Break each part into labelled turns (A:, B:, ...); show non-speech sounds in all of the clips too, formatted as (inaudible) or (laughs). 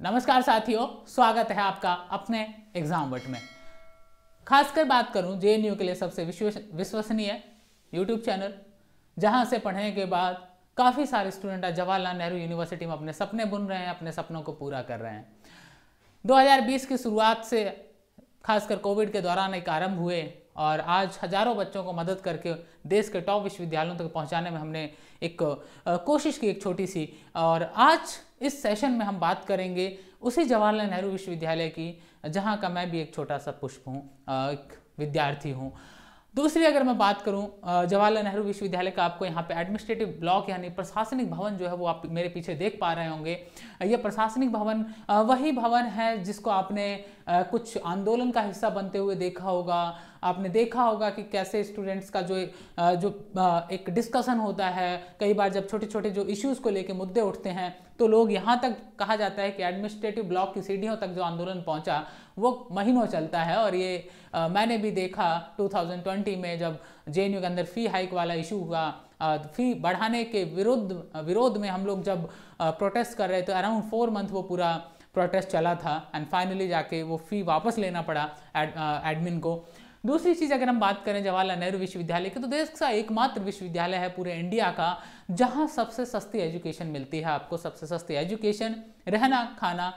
A: नमस्कार साथियों स्वागत है आपका अपने एग्जाम वट में खासकर बात करूं जे के लिए सबसे विश्वसनीय यूट्यूब चैनल जहां से पढ़ने के बाद काफ़ी सारे स्टूडेंट आज जवाहरलाल नेहरू यूनिवर्सिटी में अपने सपने बुन रहे हैं अपने सपनों को पूरा कर रहे हैं 2020 की शुरुआत से खासकर कोविड के दौरान एक आरंभ हुए और आज हज़ारों बच्चों को मदद करके देश के टॉप विश्वविद्यालयों तक पहुंचाने में हमने एक कोशिश की एक छोटी सी और आज इस सेशन में हम बात करेंगे उसी जवाहरलाल नेहरू विश्वविद्यालय की जहाँ का मैं भी एक छोटा सा पुष्प हूँ एक विद्यार्थी हूँ दूसरी अगर मैं बात करूं जवाहरलाल नेहरू विश्वविद्यालय का आपको यहाँ पे एडमिनिस्ट्रेटिव ब्लॉक यानी प्रशासनिक भवन जो है वो आप मेरे पीछे देख पा रहे होंगे यह प्रशासनिक भवन वही भवन है जिसको आपने कुछ आंदोलन का हिस्सा बनते हुए देखा होगा आपने देखा होगा कि कैसे स्टूडेंट्स का जो जो एक डिस्कशन होता है कई बार जब छोटे छोटे जो इश्यूज़ को लेकर मुद्दे उठते हैं तो लोग यहाँ तक कहा जाता है कि एडमिनिस्ट्रेटिव ब्लॉक की सीढ़ियों तक जो आंदोलन पहुँचा वो महीनों चलता है और ये आ, मैंने भी देखा 2020 में जब जे के अंदर फ़ी हाइक वाला इशू हुआ फ़ी बढ़ाने के विरुद्ध विरोध में हम लोग जब प्रोटेस्ट कर रहे थे अराउंड फोर मंथ वो पूरा प्रोटेस्ट चला था एंड फाइनली जाके वो फ़ी वापस लेना पड़ा एडमिन uh, को दूसरी चीज़ अगर हम बात करें जवाहरलाल नेहरू विश्वविद्यालय की तो देश का एकमात्र विश्वविद्यालय है पूरे इंडिया का जहाँ सबसे सस्ती एजुकेशन मिलती है आपको सबसे सस्ती एजुकेशन रहना खाना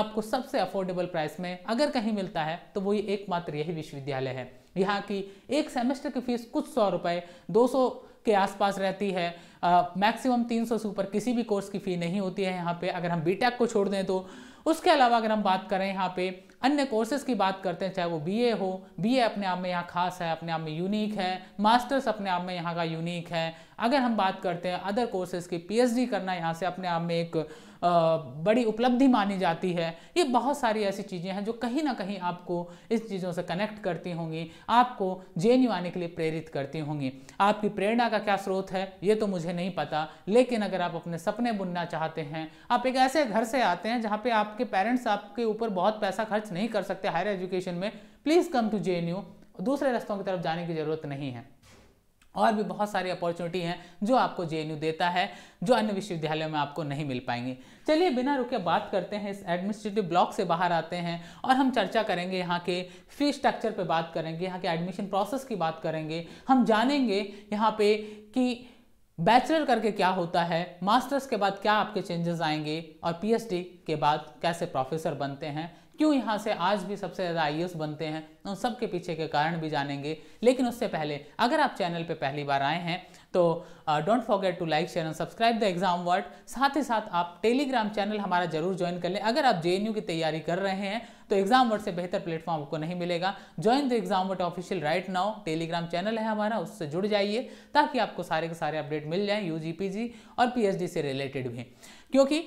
A: आपको सबसे अफोर्डेबल प्राइस में अगर कहीं मिलता है तो वो ये एकमात्र यही विश्वविद्यालय है यहाँ की एक सेमेस्टर की फीस कुछ सौ रुपए दो सौ के आसपास रहती है मैक्सिमम uh, तीन सौ से ऊपर किसी भी कोर्स की फ़ी नहीं होती है यहाँ पे अगर हम बीटेक को छोड़ दें तो उसके अलावा अगर हम बात करें यहाँ पे अन्य कोर्सेज की बात करते हैं चाहे वो बीए हो बीए अपने आप में यहाँ खास है अपने आप में यूनिक है मास्टर्स अपने आप में यहाँ का यूनिक है अगर हम बात करते हैं अदर कोर्सेज की पीएचडी करना यहाँ से अपने आप में एक बड़ी उपलब्धि मानी जाती है ये बहुत सारी ऐसी चीज़ें हैं जो कहीं ना कहीं आपको इस चीज़ों से कनेक्ट करती होंगी आपको जे आने के लिए प्रेरित करती होंगी आपकी प्रेरणा का क्या स्रोत है ये तो मुझे नहीं पता लेकिन अगर आप अपने सपने बुनना चाहते हैं आप एक ऐसे घर से आते हैं जहाँ पे आपके पेरेंट्स आपके ऊपर बहुत पैसा खर्च नहीं कर सकते हायर एजुकेशन में प्लीज़ कम टू जे दूसरे रास्तों की तरफ जाने की ज़रूरत नहीं है और भी बहुत सारी अपॉर्चुनिटी हैं जो आपको जे देता है जो अन्य विश्वविद्यालयों में आपको नहीं मिल पाएंगे चलिए बिना रुके बात करते हैं इस एडमिनिस्ट्रेटिव ब्लॉक से बाहर आते हैं और हम चर्चा करेंगे यहाँ के फी स्ट्रक्चर पे बात करेंगे यहाँ के एडमिशन प्रोसेस की बात करेंगे हम जानेंगे यहाँ पे कि बैचलर करके क्या होता है मास्टर्स के बाद क्या आपके चेंजेस आएंगे और पी के बाद कैसे प्रोफेसर बनते हैं क्यों यहाँ से आज भी सबसे ज़्यादा आई बनते हैं उन सब के पीछे के कारण भी जानेंगे लेकिन उससे पहले अगर आप चैनल पर पहली बार आए हैं तो don't forget to like share and subscribe the exam word साथ ही साथ आप टेलीग्राम चैनल हमारा जरूर ज्वाइन कर लें अगर आप जे की तैयारी कर रहे हैं तो एग्जाम वर्ड से बेहतर प्लेटफॉर्म आपको नहीं मिलेगा join the exam word official right now Telegram channel है हमारा उससे जुड़ जाइए ताकि आपको सारे के सारे अपडेट मिल जाए यू और पी से रिलेटेड भी क्योंकि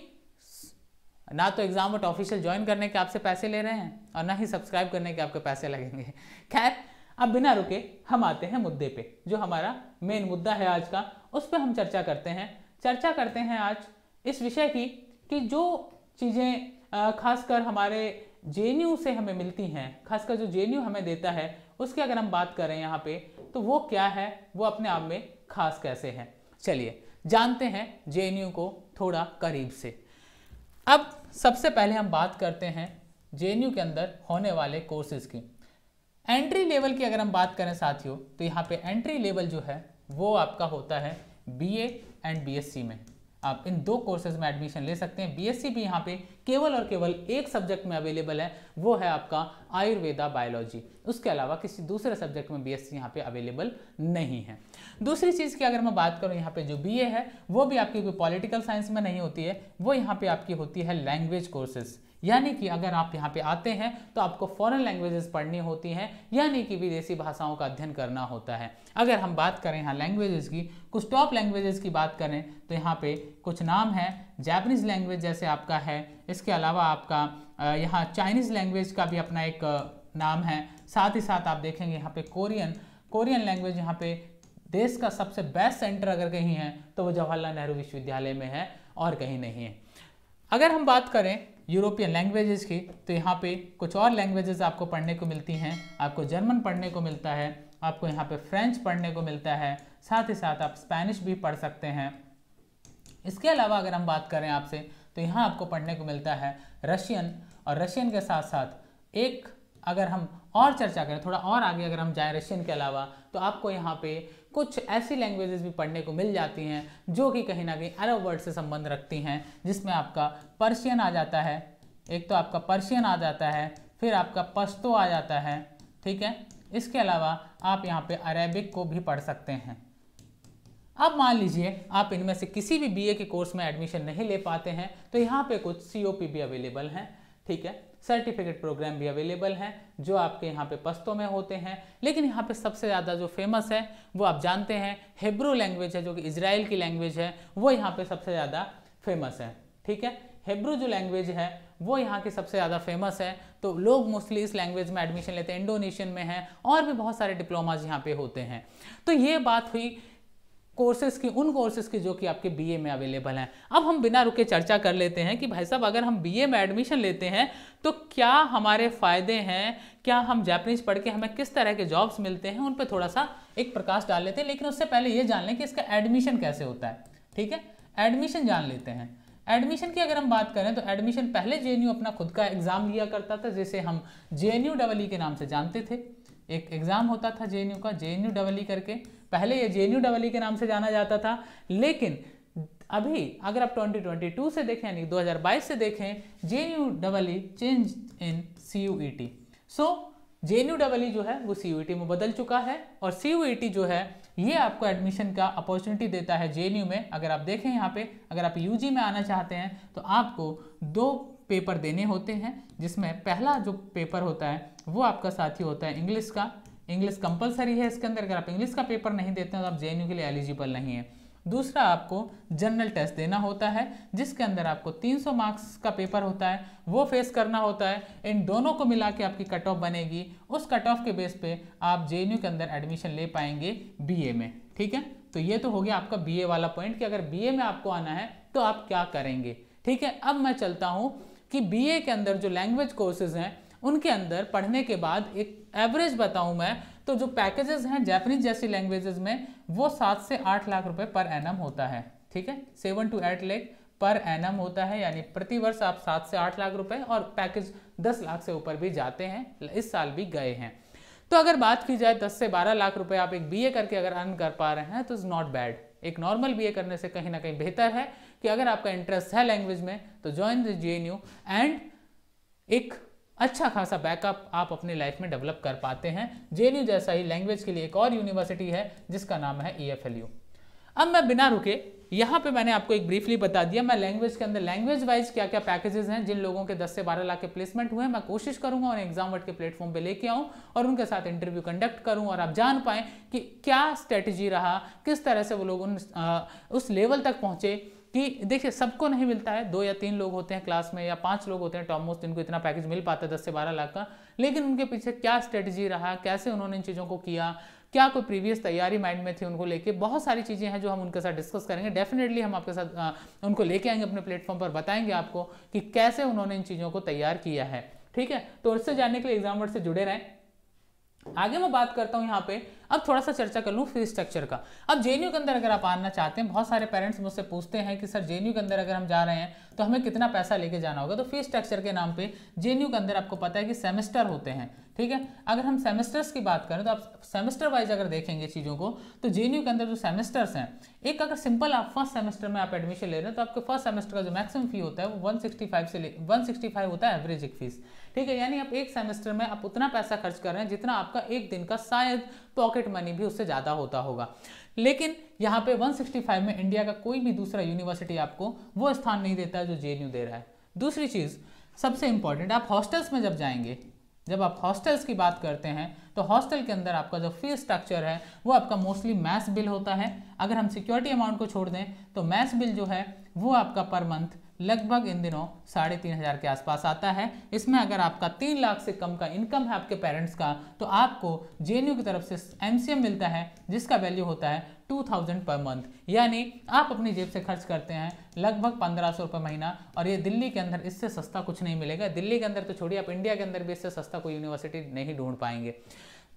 A: ना तो एग्ज़ाम बट ऑफिशियल ज्वाइन करने के आपसे पैसे ले रहे हैं और ना ही सब्सक्राइब करने के आपके पैसे लगेंगे (laughs) खैर अब बिना रुके हम आते हैं मुद्दे पे जो हमारा मेन मुद्दा है आज का उस पर हम चर्चा करते हैं चर्चा करते हैं आज इस विषय की कि जो चीज़ें खासकर हमारे जे से हमें मिलती हैं खासकर जो जे हमें देता है उसकी अगर हम बात करें यहाँ पे तो वो क्या है वो अपने आप में खास कैसे है चलिए जानते हैं जे को थोड़ा करीब से अब सबसे पहले हम बात करते हैं जे के अंदर होने वाले कोर्सेज की एंट्री लेवल की अगर हम बात करें साथियों तो यहाँ पे एंट्री लेवल जो है वो आपका होता है बीए एंड बीएससी में आप इन दो कोर्सेज में एडमिशन ले सकते हैं बीएससी भी यहाँ पे केवल और केवल एक सब्जेक्ट में अवेलेबल है वो है आपका आयुर्वेदा बायोलॉजी उसके अलावा किसी दूसरे सब्जेक्ट में बी एस यहाँ पर अवेलेबल नहीं है दूसरी चीज़ की अगर मैं बात करूँ यहाँ पे जो बी है वो भी आपकी कोई पॉलिटिकल साइंस में नहीं होती है वो यहाँ पे आपकी होती है लैंग्वेज कोर्सेज़ यानी कि अगर आप यहाँ पे आते हैं तो आपको फॉरेन लैंग्वेजेस पढ़नी होती हैं यानी कि विदेशी भाषाओं का अध्ययन करना होता है अगर हम बात करें यहाँ लैंग्वेजेस की कुछ टॉप लैंग्वेजेस की बात करें तो यहाँ पे कुछ नाम हैं जैपनीज़ लैंग्वेज जैसे आपका है इसके अलावा आपका यहाँ चाइनीज़ लैंग्वेज का भी अपना एक नाम है साथ ही साथ आप देखेंगे यहाँ पे कोरियन कोरियन लैंग्वेज यहाँ पे देश का सबसे बेस्ट सेंटर अगर कहीं है तो वो जवाहरलाल नेहरू विश्वविद्यालय में है और कहीं नहीं है अगर हम बात करें यूरोपियन लैंग्वेजेस की तो यहाँ पे कुछ और लैंग्वेजेस आपको पढ़ने को मिलती हैं आपको जर्मन पढ़ने को मिलता है आपको यहाँ पे फ्रेंच पढ़ने को मिलता है साथ ही साथ आप स्पेनिश भी पढ़ सकते हैं इसके अलावा अगर हम बात करें आपसे तो यहाँ आपको पढ़ने को मिलता है रशियन और रशियन के साथ साथ एक अगर हम और चर्चा करें थोड़ा और आगे अगर हम जाएं रशियन के अलावा तो आपको यहाँ पे कुछ ऐसी लैंग्वेजेस भी पढ़ने को मिल जाती हैं जो कि कहीं ना कहीं अरब वर्ड से संबंध रखती हैं जिसमें आपका पर्शियन आ जाता है एक तो आपका पर्शियन आ जाता है फिर आपका पश्तो आ जाता है ठीक है इसके अलावा आप यहाँ पे अरेबिक को भी पढ़ सकते हैं अब मान लीजिए आप इनमें से किसी भी बीए के कोर्स में एडमिशन नहीं ले पाते हैं तो यहाँ पे कुछ सीओपी भी अवेलेबल हैं ठीक है सर्टिफिकेट प्रोग्राम भी अवेलेबल हैं जो आपके यहाँ पे पस्तों में होते हैं लेकिन यहाँ पे सबसे ज़्यादा जो फेमस है वो आप जानते हैं हेब्रो लैंग्वेज है जो कि इसराइल की लैंग्वेज है वो यहाँ पर सबसे ज़्यादा फेमस है ठीक है हेब्रो जो लैंग्वेज है वो यहाँ की सबसे ज़्यादा फेमस है तो लोग मोस्टली इस लैंग्वेज में एडमिशन लेते हैं इंडोनेशियन में हैं और भी बहुत सारे डिप्लोमाज यहाँ पे होते हैं तो ये बात हुई कोर्सेज की उन कोर्सेज की जो कि आपके बीए में अवेलेबल हैं अब हम बिना रुके चर्चा कर लेते हैं कि भाई साहब अगर हम बीए में एडमिशन लेते हैं तो क्या हमारे फ़ायदे हैं क्या हम जैपनीज पढ़ के हमें किस तरह के जॉब्स मिलते हैं उन पर थोड़ा सा एक प्रकाश डाल लेते हैं लेकिन उससे पहले ये जान लें कि इसका एडमिशन कैसे होता है ठीक है एडमिशन जान लेते हैं एडमिशन की अगर हम बात करें तो एडमिशन पहले जे अपना खुद का एग्ज़ाम लिया करता था जिसे हम जे डबल ई के नाम से जानते थे एक एग्ज़ाम होता था जे का जे एन करके पहले ये जे एन के नाम से जाना जाता था लेकिन अभी अगर आप 2022 से देखें यानी 2022 से देखें J U double E change in C U E T so J N U double E जो है वो सी यू ई टी में बदल चुका है और सी यू ई टी जो है ये आपको एडमिशन का अपॉर्चुनिटी देता है जे एन यू में अगर आप देखें यहाँ पे अगर आप यू जी में आना चाहते हैं तो आपको दो पेपर देने होते हैं जिसमें पहला जो पेपर होता है वो आपका साथी होता है इंग्लिश का इंग्लिश कंपलसरी है इसके अंदर अगर आप इंग्लिश का पेपर नहीं देते हैं तो आप जे के लिए एलिजिबल नहीं है दूसरा आपको जनरल टेस्ट देना होता है जिसके अंदर आपको 300 मार्क्स का पेपर होता है वो फेस करना होता है इन दोनों को मिला के आपकी कट ऑफ बनेगी उस कट ऑफ के बेस पे आप जे के अंदर एडमिशन ले पाएंगे बीए में ठीक है तो ये तो हो गया आपका बीए वाला पॉइंट कि अगर बीए में आपको आना है तो आप क्या करेंगे ठीक है अब मैं चलता हूँ कि बीए के अंदर जो लैंग्वेज कोर्सेज हैं उनके अंदर पढ़ने के बाद एक एवरेज बताऊं मैं तो जो पैकेजेस हैं जैपनीज जैसी लैंग्वेजेस में वो सात से आठ लाख रुपए पर एनम होता है ठीक है सेवन टू एट लेख पर एनम होता है यानी प्रति वर्ष आप सात से आठ लाख रुपए और पैकेज दस लाख से ऊपर भी जाते हैं इस साल भी गए हैं तो अगर बात की जाए दस से बारह लाख रुपए आप एक बी करके अगर अर्न कर पा रहे हैं तो इज़ नॉट बैड एक नॉर्मल बी करने से कहीं ना कहीं बेहतर है कि अगर आपका इंटरेस्ट है लैंग्वेज में तो ज्वाइन द जे एंड एक अच्छा खासा बैकअप आप अपनी लाइफ में डेवलप कर पाते हैं जे जैसा ही लैंग्वेज के लिए एक और यूनिवर्सिटी है जिसका नाम है ई e अब मैं बिना रुके यहाँ पे मैंने आपको एक ब्रीफली बता दिया मैं लैंग्वेज के अंदर लैंग्वेज वाइज क्या क्या पैकेजेस हैं जिन लोगों के 10 से 12 लाख के प्लेसमेंट हुए हैं मैं कोशिश करूंगा उन्हें एग्जाम वर्ड के प्लेटफॉर्म पे लेके आऊँ और उनके साथ इंटरव्यू कंडक्ट करूँ और आप जान पाएँ कि क्या स्ट्रेटजी रहा किस तरह से वो लोग उन आ, उस लेवल तक पहुँचे कि देखिए सबको नहीं मिलता है दो या तीन लोग होते हैं क्लास में या पांच लोग होते हैं टॉप मोस्ट इतना पैकेज मिल पाता है दस से बारह लाख का लेकिन उनके पीछे क्या स्ट्रेटजी रहा कैसे उन्होंने इन चीज़ों को किया क्या कोई प्रीवियस तैयारी माइंड में थी उनको लेके बहुत सारी चीज़ें हैं जो हम उनके साथ डिस्कस करेंगे डेफिनेटली हम आपके साथ आ, उनको लेके आएंगे अपने प्लेटफॉर्म पर बताएंगे आपको कि कैसे उन्होंने इन चीज़ों को तैयार किया है ठीक है तो उससे जानने के लिए एग्जाम से जुड़े रहें आगे मैं बात करता हूँ यहाँ पे अब थोड़ा सा चर्चा कर लूँ फीस स्ट्रक्चर का अब जे के अंदर अगर आप आना चाहते हैं बहुत सारे पेरेंट्स मुझसे पूछते हैं कि सर जे के अंदर अगर हम जा रहे हैं तो हमें कितना पैसा लेके जाना होगा तो फीस स्ट्रक्चर के नाम पे जे के अंदर आपको पता है कि सेमेस्टर होते हैं ठीक है अगर हम सेमेस्टर्स की बात करें तो आप सेमेस्टर वाइज अगर देखेंगे चीज़ों को तो जे के अंदर जो सेमेस्टर्स हैं एक अगर सिंपल आप फर्स्ट सेमेस्टर में आप एडमिशन ले रहे हैं तो आपके फर्स्ट सेमेस्टर का जो मैक्सिमम फी होता है वो 165 से ले 165 होता है एवरेज एक फीस ठीक है यानी आप एक सेमेस्टर में आप उतना पैसा खर्च कर रहे हैं जितना आपका एक दिन का शायद पॉकेट मनी भी उससे ज़्यादा होता होगा लेकिन यहाँ पे 165 में इंडिया का कोई भी दूसरा यूनिवर्सिटी आपको वो स्थान नहीं देता जो जे दे रहा है दूसरी चीज़ सबसे इंपॉर्टेंट आप हॉस्टल्स में जब जाएंगे जब आप हॉस्टल्स की बात करते हैं तो हॉस्टल के अंदर आपका जो फीस स्ट्रक्चर है वो आपका मोस्टली मैथ्स बिल होता है अगर हम सिक्योरिटी अमाउंट को छोड़ दें तो मैथ्स बिल जो है वो आपका पर मंथ लगभग इन दिनों साढ़े तीन हज़ार के आसपास आता है इसमें अगर आपका तीन लाख से कम का इनकम है आपके पेरेंट्स का तो आपको जे की तरफ से एम मिलता है जिसका वैल्यू होता है टू थाउजेंड पर मंथ यानी आप अपनी जेब से खर्च करते हैं लगभग पंद्रह सौ रुपये महीना और ये दिल्ली के अंदर इससे सस्ता कुछ नहीं मिलेगा दिल्ली के अंदर तो छोड़िए आप इंडिया के अंदर भी इससे सस्ता कोई यूनिवर्सिटी नहीं ढूंढ पाएंगे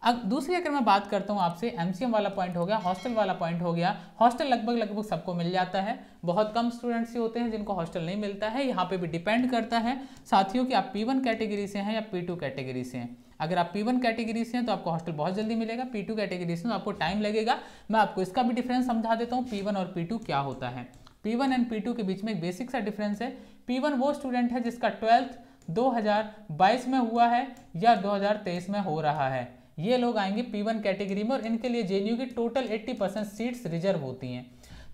A: अब दूसरी अगर मैं बात करता हूँ आपसे एमसीएम वाला पॉइंट हो गया हॉस्टल वाला पॉइंट हो गया हॉस्टल लगभग लगभग सबको मिल जाता है बहुत कम स्टूडेंट्स ही होते हैं जिनको हॉस्टल नहीं मिलता है यहाँ पे भी डिपेंड करता है साथियों कि आप पी वन कैटेगरी से हैं या पी टू कैटेगरी से हैं अगर आप पी वन कैटेगरी से हैं तो आपको हॉस्टल बहुत जल्दी मिलेगा पी टू कैटेगरी से तो आपको टाइम लगेगा मैं आपको इसका भी डिफरेंस समझा देता हूँ पी वन और पी टू क्या होता है P one and P two के बीच में एक बेसिक सा डिफरेंस है पी वन वो स्टूडेंट है जिसका ट्वेल्थ 2022 में हुआ है या 2023 में हो रहा है ये लोग आएंगे पी वन कैटेगरी में और इनके लिए जे की total eighty percent seats reserve होती हैं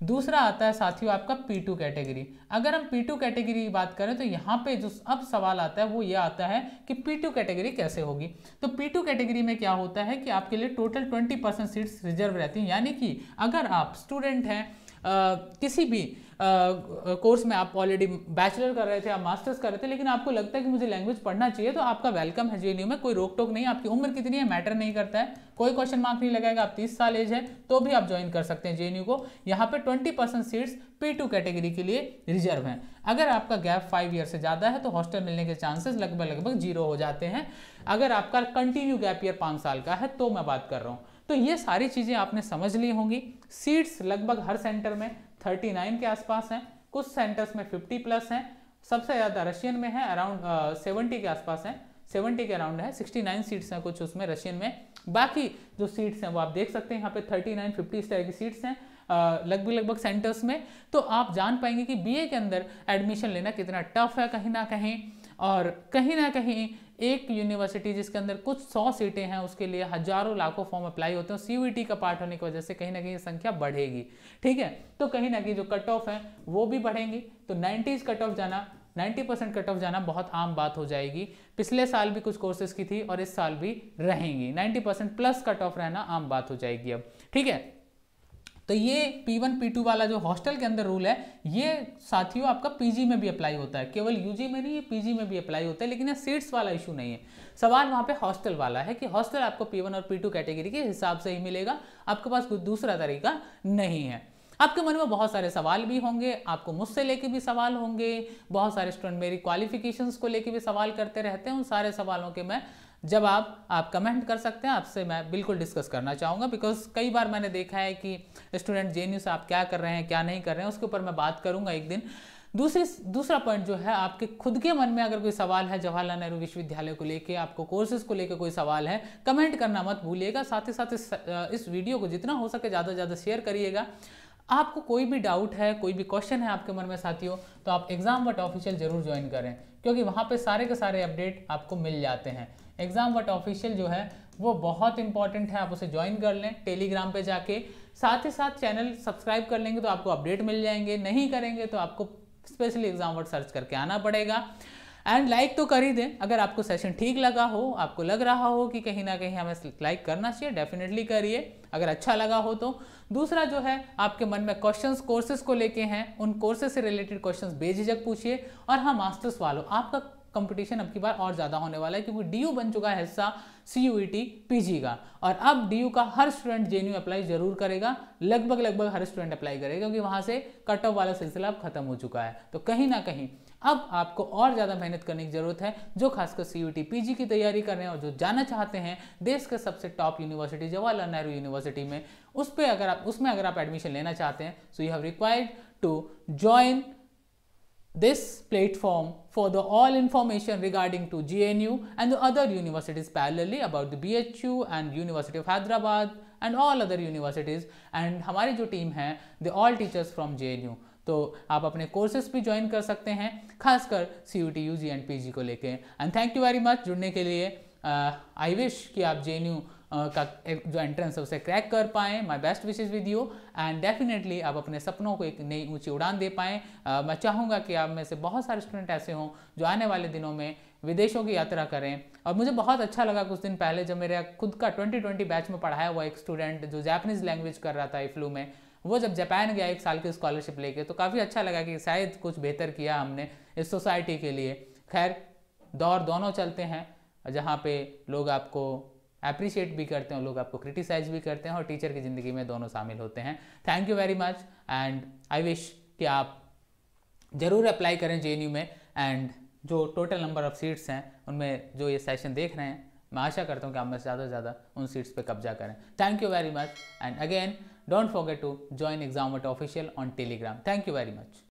A: दूसरा आता है साथियों आपका P2 कैटेगरी अगर हम P2 कैटेगरी की बात करें तो यहाँ पे जो अब सवाल आता है वो ये आता है कि P2 कैटेगरी कैसे होगी तो P2 कैटेगरी में क्या होता है कि आपके लिए टोटल 20 परसेंट सीट्स रिजर्व रहती हैं यानी कि अगर आप स्टूडेंट हैं किसी भी कोर्स में आप ऑलरेडी बैचलर कर रहे थे आप मास्टर्स कर रहे थे लेकिन आपको लगता है कि मुझे लैंग्वेज पढ़ना चाहिए तो आपका वेलकम है जेएनयू में कोई रोक टोक नहीं आपकी उम्र कितनी है मैटर नहीं करता है कोई क्वेश्चन मार्क नहीं लगाएगा आप तीस साल एज है तो भी आप ज्वाइन कर सकते हैं जे को यहाँ पे twenty percent seats P two category के लिए रिजर्व हैं अगर आपका गैप फाइव ईयर से ज़्यादा है तो हॉस्टल मिलने के चांसेस लगभग लगभग जीरो हो जाते हैं अगर आपका कंटिन्यू गैप ईयर पाँच साल का है तो मैं बात कर रहा हूँ तो ये सारी चीज़ें आपने समझ ली होंगी सीट्स लगभग हर सेंटर में 39 के आसपास हैं कुछ सेंटर्स में 50 प्लस हैं सबसे ज़्यादा रशियन में है अराउंड सेवेंटी uh, के आसपास है 70 के अराउंड है 69 सीट्स हैं कुछ उसमें रशियन में बाकी जो सीट्स हैं वो आप देख सकते हैं यहाँ पे 39 50 इस तरह की सीट्स हैं uh, लगभग लगभग सेंटर्स में तो आप जान पाएंगे कि बीए के अंदर एडमिशन लेना कितना टफ है कहीं ना कहीं और कहीं ना कहीं एक यूनिवर्सिटी जिसके अंदर कुछ सौ सीटें हैं उसके लिए हजारों लाखों फॉर्म अप्लाई होते हैं सीयूईटी का पार्ट होने की वजह से कहीं ना कहीं संख्या बढ़ेगी ठीक है तो कहीं ना कहीं जो कट ऑफ है वो भी बढ़ेंगी तो नाइन्टीज कट ऑफ जाना 90 परसेंट कट ऑफ जाना बहुत आम बात हो जाएगी पिछले साल भी कुछ कोर्सेज की थी और इस साल भी रहेंगी 90 परसेंट प्लस कट ऑफ रहना आम बात हो जाएगी अब ठीक है तो ये पी वन पी टू वाला जो हॉस्टल के अंदर रूल है ये साथियों आपका पीजी में भी अप्लाई होता है केवल यूजी में नहीं ये पीजी में भी अप्लाई होता है लेकिन यहाँ सीट्स वाला इशू नहीं है सवाल वहाँ पे हॉस्टल वाला है कि हॉस्टल आपको पी वन और पी टू कैटेगरी के हिसाब से ही मिलेगा आपके पास कोई दूसरा तरीका नहीं है आपके मन में बहुत सारे सवाल भी होंगे आपको मुझसे लेके भी सवाल होंगे बहुत सारे स्टूडेंट मेरी क्वालिफिकेशंस को लेके भी सवाल करते रहते हैं उन सारे सवालों के मैं जब आप आप कमेंट कर सकते हैं आपसे मैं बिल्कुल डिस्कस करना चाहूँगा बिकॉज कई बार मैंने देखा है कि स्टूडेंट जे से आप क्या कर रहे हैं क्या नहीं कर रहे हैं उसके ऊपर मैं बात करूँगा एक दिन दूसरी दूसरा पॉइंट जो है आपके खुद के मन में अगर कोई सवाल है जवाहरलाल नेहरू विश्वविद्यालय को लेके आपको कोर्सेज को लेके कोई सवाल है कमेंट करना मत भूलिएगा साथ ही साथ इस, इस वीडियो को जितना हो सके ज़्यादा से ज़्यादा शेयर करिएगा आपको कोई भी डाउट है कोई भी क्वेश्चन है आपके मन में साथियों तो आप एग्जाम वट ऑफिशियल जरूर ज्वाइन करें क्योंकि वहाँ पर सारे के सारे अपडेट आपको मिल जाते हैं एग्जाम वट ऑफिशियल जो है वो बहुत इंपॉर्टेंट है आप उसे ज्वाइन कर लें टेलीग्राम पे जाके साथ ही साथ चैनल सब्सक्राइब कर लेंगे तो आपको अपडेट मिल जाएंगे नहीं करेंगे तो आपको स्पेशली एग्जाम वर्ड सर्च करके आना पड़ेगा एंड लाइक तो कर ही दें अगर आपको सेशन ठीक लगा हो आपको लग रहा हो कि कहीं ना कहीं हमें लाइक करना चाहिए डेफिनेटली करिए अगर अच्छा लगा हो तो दूसरा जो है आपके मन में क्वेश्चंस कोर्सेज को लेके हैं उन कोर्सेज से रिलेटेड क्वेश्चंस बेझिझक पूछिए और हाँ मास्टर्स वालों आपका कंपटीशन अब की बार और ज़्यादा होने वाला है क्योंकि डी बन चुका है हिस्सा सी पीजी e का और अब डी का हर स्टूडेंट जे अप्लाई जरूर करेगा लगभग लगभग हर स्टूडेंट अप्लाई करेगा क्योंकि वहां से कट ऑफ वाला सिलसिला अब खत्म हो चुका है तो कहीं ना कहीं अब आपको और ज़्यादा मेहनत करने की ज़रूरत है जो खासकर सी यू पीजी की तैयारी कर रहे हैं और जो जाना चाहते हैं देश के सबसे top university Jawaharlal Nehru university में उस पर अगर आप उसमें अगर आप एडमिशन लेना चाहते हैं so you have required to join this platform for the all information regarding to GNU and the other universities parallelly about the BHU and University of Hyderabad and all other universities and हमारी जो team है the all teachers from जे तो आप अपने courses भी join कर सकते हैं खासकर C U T U G and P G को लेकर and thank you very much जुड़ने के लिए आई uh, विश कि आप जे एन यू का जो एंट्रेंस है उसे क्रैक कर पाएँ my best wishes with you and definitely आप अपने सपनों को एक नई ऊँची उड़ान दे पाएँ मैं चाहूँगा कि आप में से बहुत सारे स्टूडेंट ऐसे हों जो आने वाले दिनों में विदेशों की यात्रा करें और मुझे बहुत अच्छा लगा कुछ दिन पहले जब मेरा खुद का 2020 बैच में पढ़ाया हुआ एक स्टूडेंट जो जैपनीज़ लैंग्वेज कर रहा था इफ्लू में वो जब जापान गया एक साल की स्कॉलरशिप लेके तो काफ़ी अच्छा लगा कि शायद कुछ बेहतर किया हमने इस सोसाइटी के लिए खैर दौर दोनों चलते हैं जहाँ पे लोग आपको अप्रिशिएट भी करते हैं लोग आपको क्रिटिसाइज भी करते हैं और टीचर की ज़िंदगी में दोनों शामिल होते हैं thank you very much and I wish कि आप ज़रूर अप्लाई करें जे में एंड जो टोटल नंबर ऑफ सीट्स हैं उनमें जो ये सेशन देख रहे हैं मैं आशा करता हूँ कि आप में ज़्यादा से ज़्यादा उन सीट्स पर कब्जा करें thank you very much and again don't forget to join exam official on Telegram thank you very much